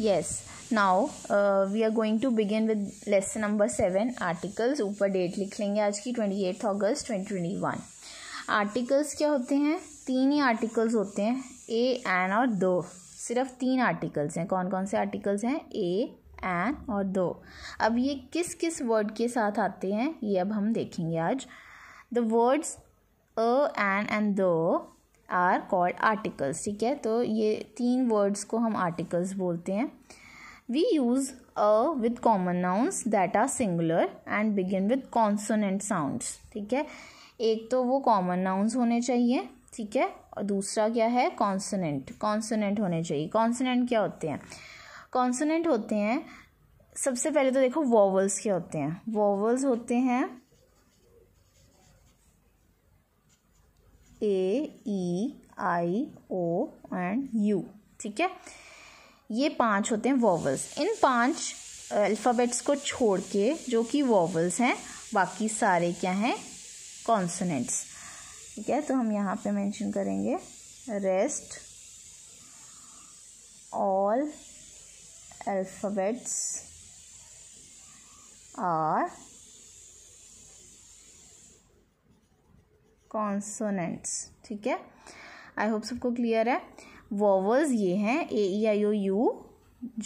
Yes now we are going to begin with lesson number seven articles ऊपर date लिख लेंगे आज की ट्वेंटी एट्थ अगस्त ट्वेंटी ट्वेंटी वन आर्टिकल्स क्या होते हैं तीन ही आर्टिकल्स होते हैं ए एन और दो सिर्फ तीन आर्टिकल्स हैं कौन कौन से आर्टिकल्स हैं ए एन और दो अब ये किस किस वर्ड के साथ आते हैं ये अब हम देखेंगे आज the words a an and the are called articles ठीक है तो ये तीन वर्ड्स को हम आर्टिकल्स बोलते हैं we use a with common nouns that are singular and begin with consonant sounds ठीक है एक तो वो कॉमन नाउन्स होने चाहिए ठीक है और दूसरा क्या है कॉन्सोनेंट कॉन्सोनेंट होने चाहिए कॉन्सोनेंट क्या होते हैं कॉन्सोनेंट होते हैं सबसे पहले तो देखो वॉवल्स क्या होते हैं वॉवल्स होते हैं A E I O and you ठीक है ये पांच होते हैं वॉवल्स इन पांच अल्फ़ाबेट्स को छोड़ के जो कि वॉवल्स हैं बाकी सारे क्या हैं कॉन्सनेंट्स ठीक है तो हम यहाँ पे मेंशन करेंगे rest all alphabets are consonants ठीक है आई होप सबको क्लियर है वॉवल्स ये हैं A E I O U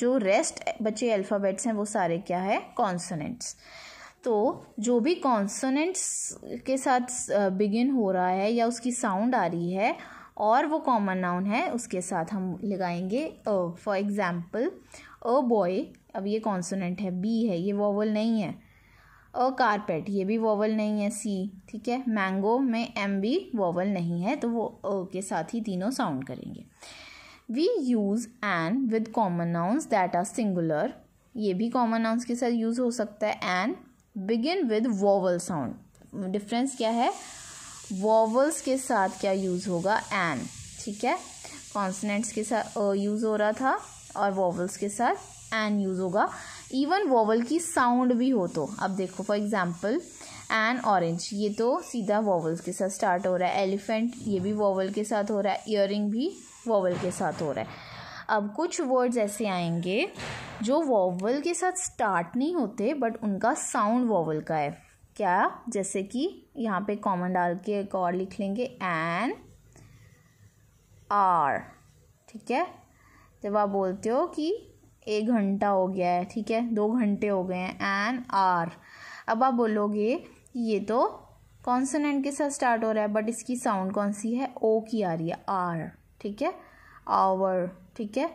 जो रेस्ट बचे अल्फ़ाबेट्स हैं वो सारे क्या है कॉन्सोनेंट्स तो जो भी कॉन्सोनेंट्स के साथ बिगिन हो रहा है या उसकी साउंड आ रही है और वो कॉमन नाउन है उसके साथ हम लगाएंगे a for example a boy अब ये कॉन्सोनेंट है बी है ये वॉवल नहीं है अ कारपेट ये भी वॉवल नहीं है सी ठीक है मैंगो में एम भी वॉवल नहीं है तो वो अ के साथ ही तीनों साउंड करेंगे we use an with common nouns that are singular ये भी कॉमन नाउन्स के साथ यूज़ हो सकता है an begin with vowel sound difference क्या है वोवल्स के साथ क्या यूज़ होगा एन ठीक है कॉन्सनेंट्स के साथ यूज़ हो रहा था और वोवल्स के साथ एन यूज़ होगा इवन वॉवल की साउंड भी हो तो अब देखो फॉर एग्जाम्पल एन ऑरेंज ये तो सीधा वॉवल्स के साथ स्टार्ट हो रहा है एलिफेंट ये भी वॉवल के साथ हो रहा है ईयरिंग भी वॉवल के साथ हो रहा है अब कुछ वर्ड्स ऐसे आएंगे जो वॉवल के साथ स्टार्ट नहीं होते बट उनका साउंड वॉवल का है क्या जैसे कि यहाँ पे कॉमन डाल के एक और लिख लेंगे एन आर ठीक है जब आप बोलते हो कि एक घंटा हो गया है ठीक है दो घंटे हो गए हैं एन आर अब आप बोलोगे ये तो कॉन्सनेंट के साथ स्टार्ट हो रहा है बट इसकी साउंड कौन सी है ओ की आ रही है आर ठीक है आवर ठीक है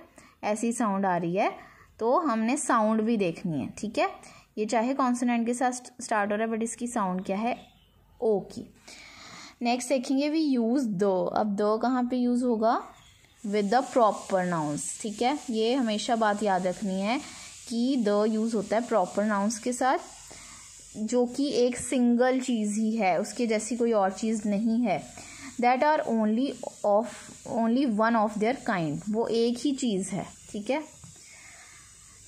ऐसी साउंड आ रही है तो हमने साउंड भी देखनी है ठीक है ये चाहे कॉन्सोनेंट के साथ स्टार्ट हो रहा है बट इसकी साउंड क्या है ओ की नेक्स्ट देखेंगे वी यूज़ दो अब दो कहाँ पे यूज़ होगा विद द प्रॉपर नाउंस ठीक है ये हमेशा बात याद रखनी है कि द यूज़ होता है प्रॉपर नाउंस के साथ जो कि एक सिंगल चीज़ ही है उसके जैसी कोई और चीज़ नहीं है that are only of only one of their kind वो एक ही चीज़ है ठीक है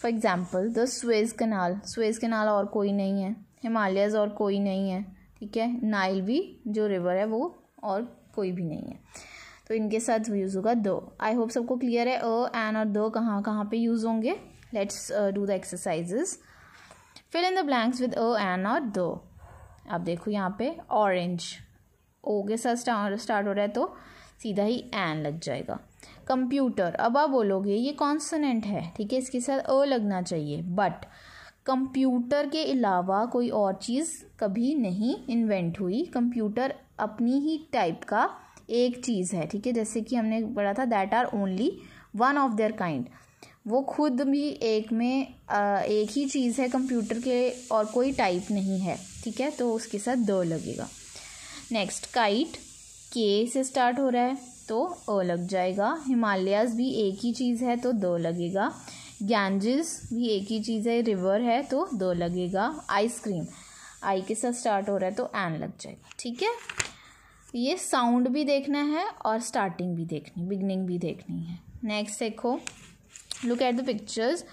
for example the Suez Canal Suez Canal और कोई नहीं है हिमालयज और कोई नहीं है ठीक है नाइल भी जो रिवर है वो और कोई भी नहीं है तो इनके साथ यूज़ होगा दो आई होप सबको क्लियर है अ एन और दो कहाँ कहाँ पे यूज़ होंगे let's do the exercises fill in the blanks with a an और दो आप देखो यहाँ पे ऑरेंज ओ के साथ स्टार्ट हो रहा है तो सीधा ही एन लग जाएगा कंप्यूटर अब आप बोलोगे ये कॉन्सनेंट है ठीक है इसके साथ अ लगना चाहिए बट कंप्यूटर के अलावा कोई और चीज़ कभी नहीं इन्वेंट हुई कंप्यूटर अपनी ही टाइप का एक चीज़ है ठीक है जैसे कि हमने पढ़ा था that are only one of their kind वो खुद भी एक में एक ही चीज़ है कंप्यूटर के और कोई टाइप नहीं है ठीक है तो उसके साथ द लगेगा नेक्स्ट काइट के से स्टार्ट हो रहा है तो अ लग जाएगा हिमालयाज भी एक ही चीज़ है तो दो लगेगा गैंजिस भी एक ही चीज़ है रिवर है तो दो लगेगा आइसक्रीम आई के साथ स्टार्ट हो रहा है तो एन लग जाएगा ठीक है ये साउंड भी देखना है और स्टार्टिंग भी देखनी बिगनिंग भी देखनी है नेक्स्ट देखो look at the pictures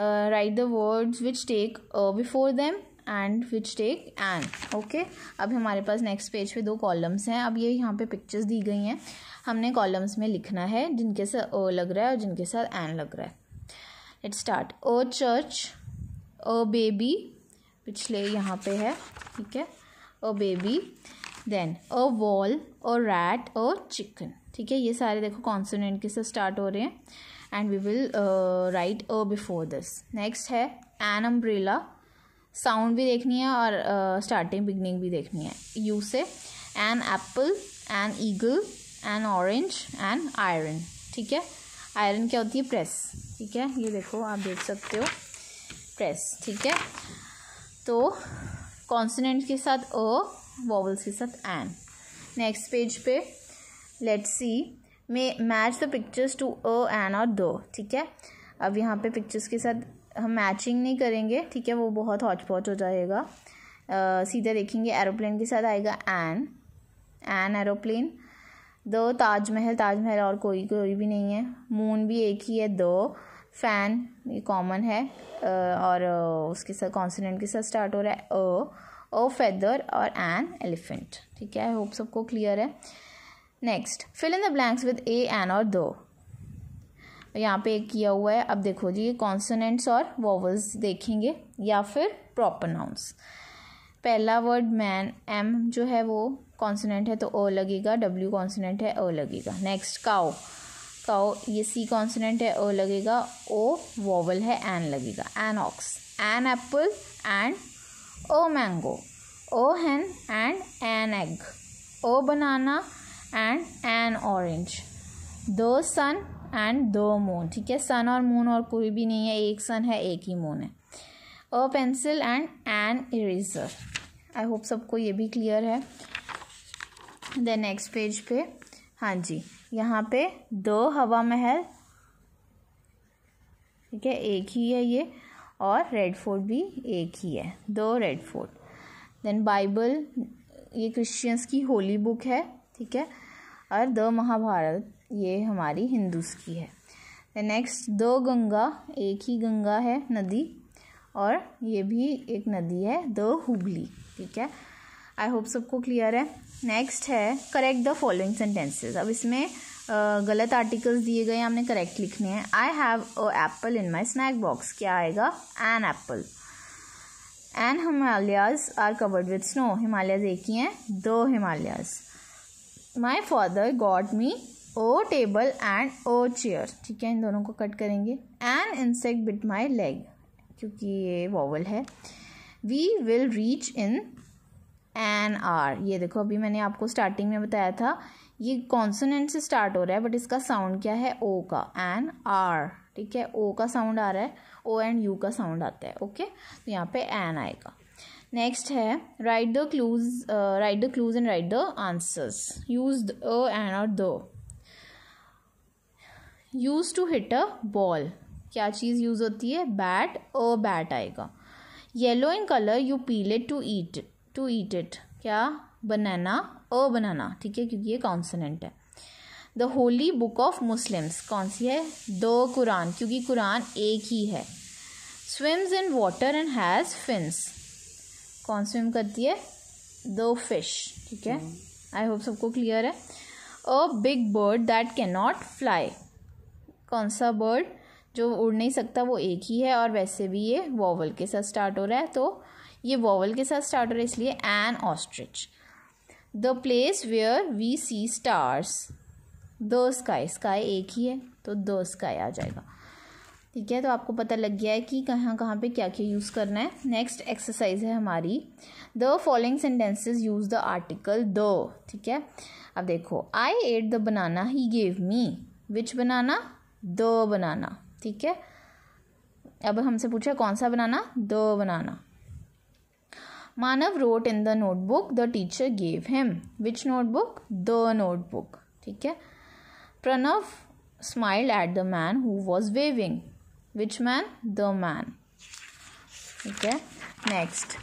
write the words which take before them and which take an okay अब हमारे पास नेक्स्ट पेज पे दो कॉलम्स हैं अब ये यहाँ पे पिक्चर्स दी गई हैं हमने कॉलम्स में लिखना है जिनके साथ ओ लग रहा है और जिनके साथ एन लग रहा है let start a church a baby पिछले यहाँ पे है ठीक है a baby then a wall a rat a chicken ठीक है ये सारे देखो कॉन्सोनेंट के साथ स्टार्ट हो रहे हैं and we will write a before this next है एन अम्ब्रेला साउंड भी देखनी है और स्टार्टिंग uh, बिगनिंग भी देखनी है यू से an apple an eagle an orange an iron ठीक है आयरन क्या होती है प्रेस ठीक है ये देखो आप देख सकते हो प्रेस ठीक है तो कॉन्सनेंट के साथ अ वॉवल्स के साथ एन नेक्स्ट पेज पे let's see may match the pictures to a an और दो ठीक है अब यहाँ पे पिक्चर्स के साथ हम मैचिंग नहीं करेंगे ठीक है वो बहुत पॉच हो जाएगा आ, सीधा देखेंगे एरोप्लेन के साथ आएगा एन एन एरोप्लेन दो ताजमहल ताजमहल और कोई कोई भी नहीं है मून भी एक ही है दो फ़ैन ये कॉमन है और उसके साथ कॉन्सनेंट के साथ स्टार्ट हो रहा है अ ओ फेदर और एन एलिफेंट ठीक है आई होप सबको क्लियर है next fill in the blanks with a an और दो यहाँ पे एक किया हुआ है अब देखो जी ये कॉन्सोनेंट्स और वॉवल्स देखेंगे या फिर प्रॉपर नाउंस पहला वर्ड मैन एम जो है वो कॉन्सोनेंट है तो ओ लगेगा डब्ल्यू कॉन्सोनेंट है ओ लगेगा नेक्स्ट काओ का तो ओ ये सी कॉन्सनेंट है ओ लगेगा ओ वॉवल है एन लगेगा an ox an apple and a mango a hen and an egg a banana and an orange the sun and दो मून ठीक है सन और मून और कोई भी नहीं है एक सन है एक ही मून है a pencil and an eraser I hope सबको ये भी क्लियर है देन नेक्स्ट पेज पे हाँ जी यहाँ पे दो हवा महल ठीक है एक ही है ये और रेड फोर्ट भी एक ही है the Red Fort then Bible ये क्रिश्चियंस की होली बुक है ठीक है और द महाभारत ये हमारी हिंदूस की है नेक्स्ट दो गंगा एक ही गंगा है नदी और ये भी एक नदी है दो हुबली ठीक है आई होप सबको क्लियर है नेक्स्ट है करेक्ट द फॉलोइंग सेंटेंसेज अब इसमें गलत आर्टिकल्स दिए गए हमने करेक्ट लिखने हैं I have a apple in my snack box क्या आएगा an apple an Himalayas are covered with snow Himalayas एक ही हैं the Himalayas my father got me a table and a chair ठीक है इन दोनों को कट करेंगे an insect bit my leg क्योंकि ये वॉवल है we will reach in an hour ये देखो अभी मैंने आपको स्टार्टिंग में बताया था ये कॉन्सोनेंट से स्टार्ट हो रहा है बट इसका साउंड क्या है ओ का एन आर ठीक है ओ का साउंड आ रहा है ओ एंड यू का साउंड आता है ओके तो यहाँ पे एन आएगा नेक्स्ट है write the clues write the clues and write the answers use the an और the use to hit a ball क्या चीज़ यूज़ होती है बैट अ बैट आएगा yellow in colour you peel it to eat it to eat it क्या banana अ बनाना ठीक है क्योंकि ये कॉन्सनेंट है the holy book of Muslims कौन सी है द कुरान क्योंकि कुरान एक ही है swims in water and has fins कौन स्विम करती है द फिश ठीक है आई होप सबको क्लियर है a big bird that can not fly कौन सा बर्ड जो उड़ नहीं सकता वो एक ही है और वैसे भी ये वॉवल के साथ स्टार्ट हो रहा है तो ये वॉवल के साथ स्टार्ट हो रहा है इसलिए an ostrich the place where we see stars the sky sky एक ही है तो द स्काई आ जाएगा ठीक है तो आपको पता लग गया है कि कहाँ कहाँ पे क्या क्या यूज़ करना है नेक्स्ट एक्सरसाइज है हमारी the following sentences use the article the ठीक है अब देखो I ate the banana he gave me which banana the banana ठीक है अब हमसे पूछा कौन सा banana the banana Manav wrote in the notebook the teacher gave him. Which notebook? The notebook. ठीक है Pranav smiled at the man who was waving. Which man? The man. Okay. Next.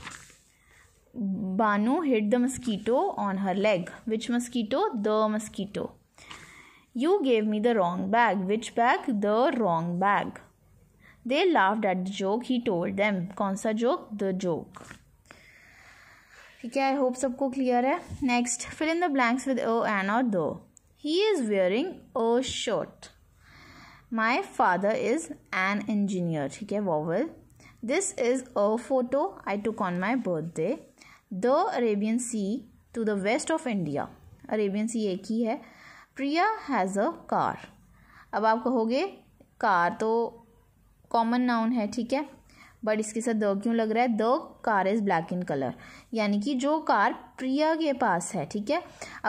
Banu hit the mosquito on her leg. Which mosquito? The mosquito. You gave me the wrong bag. Which bag? The wrong bag. They laughed at the joke he told them. Konsa joke? The joke. ठीक है I hope सबको clear है next fill in the blanks with a an और the he is wearing a shirt my father is an engineer ठीक है vowel this is a photo I took on my birthday the Arabian Sea to the west of India Arabian Sea एक ही है प्रिया has a car अब आप कहोगे car तो common noun है ठीक है बट इसके साथ द क्यों लग रहा है the car is black in colour यानी कि जो कार प्रिया के पास है ठीक है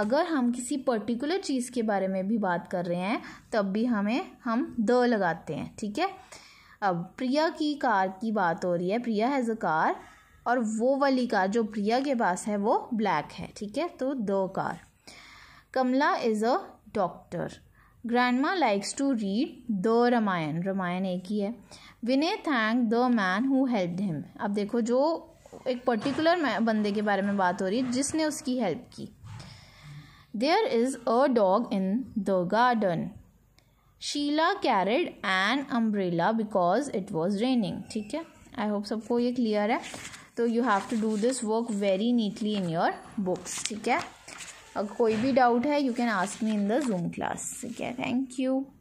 अगर हम किसी पर्टिकुलर चीज़ के बारे में भी बात कर रहे हैं तब भी हमें हम द लगाते हैं ठीक है अब प्रिया की कार की बात हो रही है प्रिया हैज़ अ कार और वो वाली कार जो प्रिया के पास है वो ब्लैक है ठीक है तो the car Kamala is a doctor grandma likes to read the Ramayana Ramayana एक ही है Vinay thank the man who helped him अब देखो जो एक पर्टिकुलर बंदे के बारे में बात हो रही है जिसने उसकी हेल्प की there is a dog in the garden Sheela carried an umbrella because it was raining ठीक है आई होप सबको ये क्लियर है तो you have to do this work very neatly in your books ठीक है अगर कोई भी डाउट है you can ask me in the Zoom class ठीक है थैंक यू